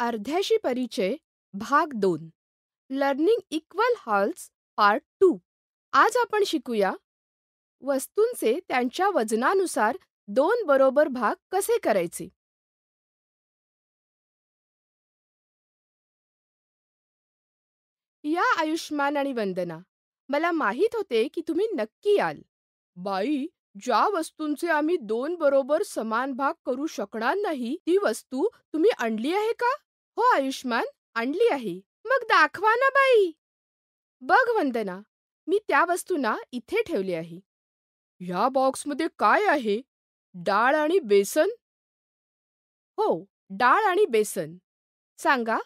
अर्ध्याशी परिचय भाग दोन learning equal halves part two आज आपण शिकूया वस्तूंचे त्यांच्या वजनानुसार दोन बरोबर भाग कसे करायचे या आयुष्मान आणि वंदना मला माहीत होते की तुम्ही नक्की याल बाई ज्या वस्तूंचे आम्ही दोन बरोबर समान भाग करू शकणार नाही ती वस्तू तुम्ही आणली आहे का हो आयुष्मान आणली आहे मग दाखवा ना बाई बघ वंदना मी त्या वस्तूंना इथे ठेवली आहे ह्या बॉक्समध्ये काय आहे डाळ आणि बेसन हो डाळ आणि बेसन सांगा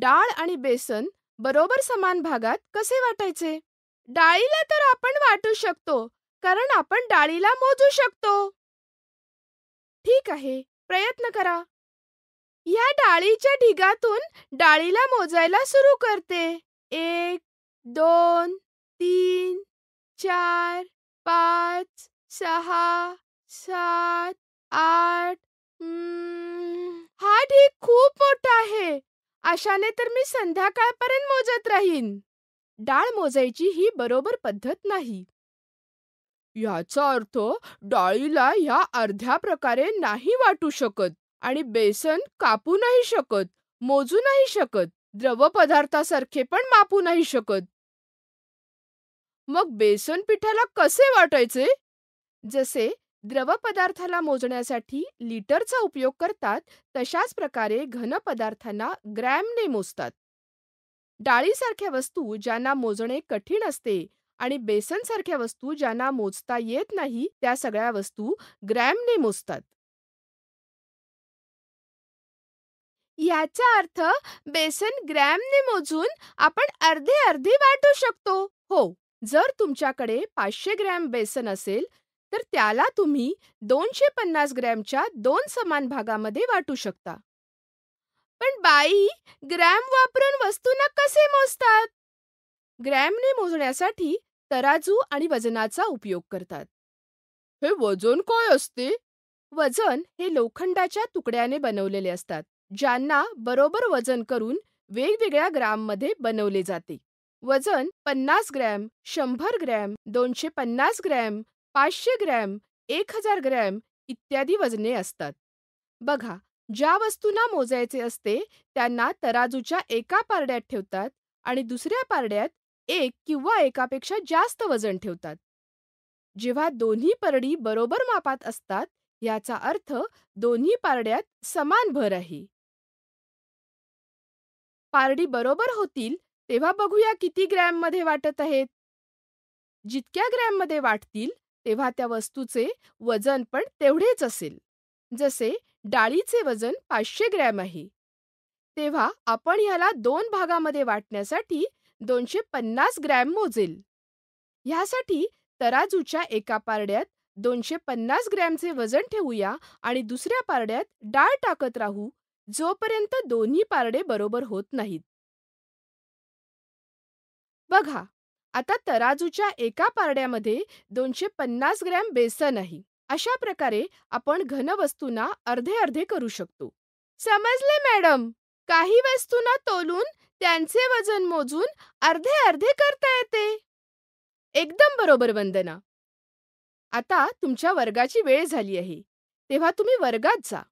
डाळ आणि बेसन बरोबर समान भागात कसे वाटायचे डाळीला तर आपण वाटू शकतो कारण आपण डाळीला मोजू शकतो ठीक आहे प्रयत्न करा या डाळीच्या ढिगातून डाळीला मोजायला सुरू करते एक दोन तीन चार पाच सहा सात आठ हा ढीग खूप मोठा आहे अशाने तर मी संध्याकाळपर्यंत मोजत राहीन डाळ मोजायची ही बरोबर पद्धत नाही याचा अर्थ डाळीला ह्या अर्ध्या प्रकारे नाही वाटू शकत आणि बेसन कापू नाही शकत मोजू नाही शकत द्रव पदार्थासारखे पण मापू नाही शकत मग बेसन पिठाला कसे वाटायचे जसे द्रव पदार्थाला मोजण्यासाठी लिटरचा उपयोग करतात तशाच प्रकारे घन पदार्थांना ग्रॅमने मोजतात डाळीसारख्या वस्तू ज्यांना मोजणे कठीण असते आणि बेसनसारख्या वस्तू ज्यांना मोजता येत नाही त्या सगळ्या वस्तू ग्रॅमने मोजतात याचा अर्थ बेसन ग्रॅमने मोजून आपण अर्धे अर्धे वाटू शकतो हो जर तुमच्याकडे पाचशे ग्रॅम बेसन असेल तर त्याला तुम्ही दोनशे पन्नास ग्रॅमच्या दोन समान भागामध्ये वाटू शकता पण बाई ग्रॅम वापरून वस्तूंना कसे मोजतात ग्रॅमने मोजण्यासाठी तराजू आणि वजनाचा उपयोग करतात हे वजन काय असते वजन हे लोखंडाच्या तुकड्याने बनवलेले असतात ज्यांना बरोबर वजन करून वेगवेगळ्या ग्राममध्ये बनवले जाते वजन पन्नास ग्रॅम शंभर ग्रॅम दोनशे पन्नास ग्रॅम पाचशे ग्रॅम एक हजार ग्रॅम इत्यादी वजने असतात बघा ज्या वस्तूंना मोजायचे असते त्यांना तराजूच्या एका पारड्यात ठेवतात आणि दुसऱ्या पारड्यात एक किंवा एकापेक्षा जास्त वजन ठेवतात जेव्हा दोन्ही परडी बरोबर मापात असतात याचा अर्थ दोन्ही पारड्यात समान भर आहे पारडी बरोबर होतील तेव्हा बघूया किती ग्रॅममध्ये वाटत आहेत जितक्या ग्रॅममध्ये वाटतील तेव्हा त्या वस्तूचे वजन पण तेवढेच असेल जसे डाळीचे वजन पाचशे ग्रॅम आहे तेव्हा आपण ह्याला दोन भागामध्ये वाटण्यासाठी दोनशे पन्नास ग्रॅम मोजेल ह्यासाठी तराजूच्या एका पारड्यात दोनशे पन्नास ग्रॅमचे वजन ठेवूया आणि दुसऱ्या पारड्यात डाळ टाकत राहू जोपर्यंत दोन्ही पारडे बरोबर होत नाहीत बघा आता तराजूच्या एका पारड्यामध्ये दोनशे पन्नास ग्रॅम बेसन आहे अशा प्रकारे आपण घन वस्तूंना अर्धे अर्धे करू शकतो समजले मॅडम काही वस्तूंना तोलून त्यांचे वजन मोजून अर्धे अर्धे करता येते एकदम बरोबर वंदना आता तुमच्या वर्गाची वेळ झाली आहे तेव्हा तुम्ही वर्गात जा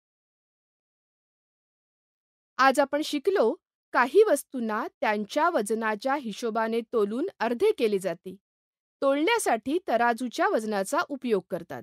आज आपण शिकलो काही वस्तूंना त्यांच्या वजनाच्या हिशोबाने तोलून अर्धे केले जाते. तोलण्यासाठी तराजूच्या वजनाचा उपयोग करतात.